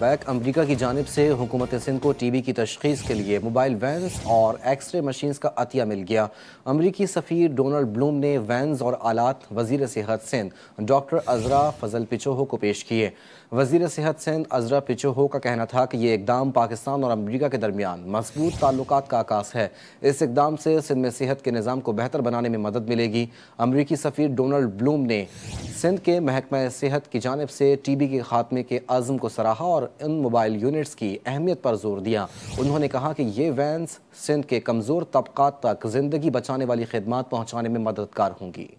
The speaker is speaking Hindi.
बैक अमरीका की जानब से हुकूमत सिंध को टी बी की तशखीस के लिए मोबाइल वैन्स और एक्सरे मशीन्स का अतिया मिल गया अमरीकी सफ़ीर डोनल्ड ब्लूम ने वैन्स और आलात वजीर सेहत सिंध डॉक्टर अजरा फजल पिचोहो को पेश किए वजीर सेहत सिंध अजरा पिचोहो का कहना था कि ये इकदाम पाकिस्तान और अमरीका के दरमियान मजबूत ताल्लुक का आकाश है इस इकदाम से सिंध में सेहत के निज़ाम को बेहतर बनाने में मदद मिलेगी अमरीकी सफ़ीर डोनल्ड ब्लूम ने सिंध के महकमा सेहत की जानब से टी बी के खात्मे के आज़म को सराहा और इन मोबाइल यूनिट्स की अहमियत पर जोर दिया उन्होंने कहा कि ये वैन्स सिंध के कमज़ोर तबकात तक ज़िंदगी बचाने वाली खदमात पहुँचाने में मददगार होंगी